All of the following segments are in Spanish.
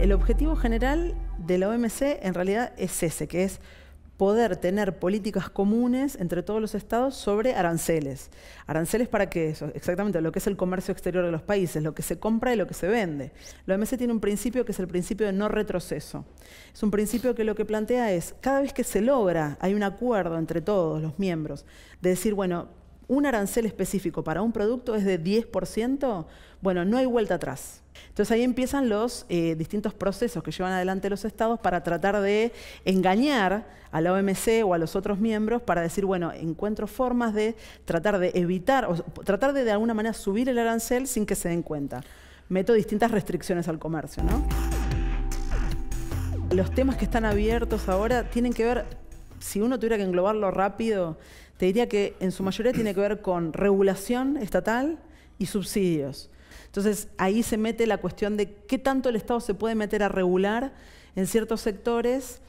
el objetivo general de la OMC en realidad es ese, que es poder tener políticas comunes entre todos los estados sobre aranceles. ¿Aranceles para qué? Eso, exactamente, lo que es el comercio exterior de los países, lo que se compra y lo que se vende. La OMC tiene un principio que es el principio de no retroceso. Es un principio que lo que plantea es, cada vez que se logra, hay un acuerdo entre todos los miembros, de decir, bueno, un arancel específico para un producto es de 10%, bueno, no hay vuelta atrás. Entonces ahí empiezan los eh, distintos procesos que llevan adelante los estados para tratar de engañar a la OMC o a los otros miembros para decir, bueno, encuentro formas de tratar de evitar, o tratar de de alguna manera subir el arancel sin que se den cuenta. Meto distintas restricciones al comercio, ¿no? Los temas que están abiertos ahora tienen que ver, si uno tuviera que englobarlo rápido, te diría que en su mayoría tiene que ver con regulación estatal y subsidios. Entonces ahí se mete la cuestión de qué tanto el Estado se puede meter a regular en ciertos sectores,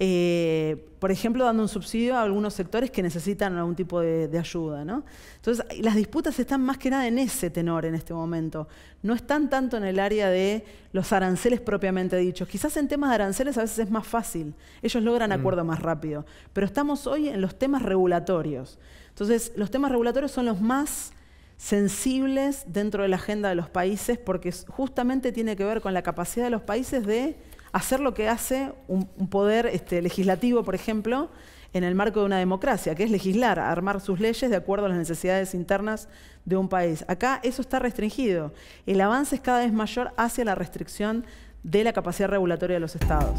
eh, por ejemplo, dando un subsidio a algunos sectores que necesitan algún tipo de, ayuda. ¿no? Entonces las disputas están más que nada en ese tenor en este momento. No están tanto en el área de los aranceles propiamente dichos. Quizás en temas de aranceles a veces es más fácil. Ellos logran acuerdos mm. acuerdo más rápido. Pero estamos hoy en los temas regulatorios. Entonces los temas regulatorios son los más sensibles dentro de la agenda de los países porque justamente tiene que ver con la capacidad de los países de hacer lo que hace un, poder este, legislativo, por ejemplo, en el marco de una democracia, que es legislar, armar sus leyes de acuerdo a las necesidades internas de un país. Acá eso está restringido. El avance es cada vez mayor hacia la restricción de la capacidad regulatoria de los estados.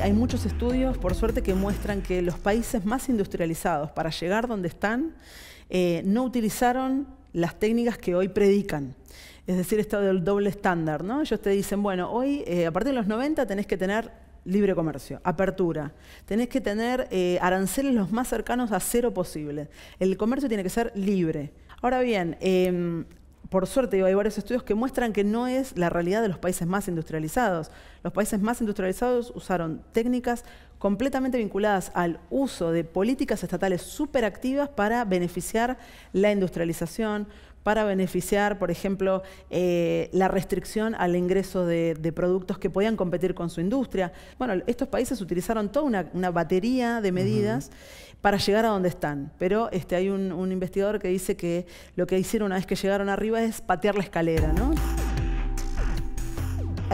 Hay muchos estudios, por suerte, que muestran que los países más industrializados, para llegar donde están, eh, no utilizaron las técnicas que hoy predican. Es decir, esto del doble estándar. ¿no? Ellos te dicen, bueno, hoy, eh, a partir de los 90, tenés que tener libre comercio, apertura. Tenés que tener eh, aranceles los más cercanos a cero posible. El comercio tiene que ser libre. Ahora bien, em, por suerte, hay varios estudios que muestran que no es la realidad de los países más industrializados. Los países más industrializados usaron técnicas completamente vinculadas al uso de políticas estatales superactivas para beneficiar la industrialización, para beneficiar, por ejemplo, eh, la restricción al ingreso de, productos que podían competir con su industria. Bueno, estos países utilizaron toda una, batería de medidas para llegar a donde están, pero este, hay un, un investigador que dice que lo que hicieron una vez que llegaron arriba es patear la escalera, ¿no?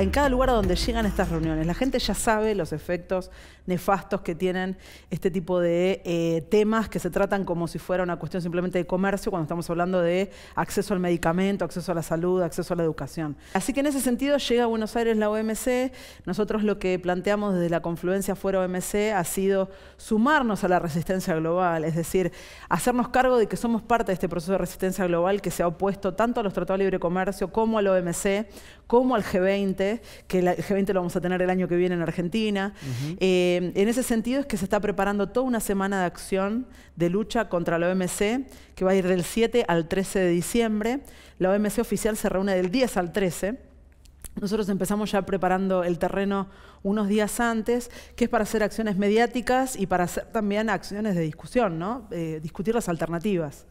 en cada lugar donde llegan estas reuniones. La gente ya sabe los efectos nefastos que tienen este tipo de eh, temas que se tratan como si fuera una cuestión simplemente de comercio cuando estamos hablando de acceso al medicamento, acceso a la salud, acceso a la educación. Así que en ese sentido llega a Buenos Aires la OMC. Nosotros lo que planteamos desde la confluencia fuera OMC ha sido sumarnos a la resistencia global, es decir, hacernos cargo de que somos parte de este proceso de resistencia global que se ha opuesto tanto a los tratados de libre comercio como al OMC, como al G20 que el G20 lo vamos a tener el año que viene en Argentina. Eh, en ese sentido es que se está preparando toda una semana de acción de lucha contra la OMC, que va a ir del 7 al 13 de diciembre. La OMC oficial se reúne del 10 al 13. Nosotros empezamos ya preparando el terreno unos días antes, que es para hacer acciones mediáticas y para hacer también acciones de discusión, ¿no? Eh, discutir las alternativas.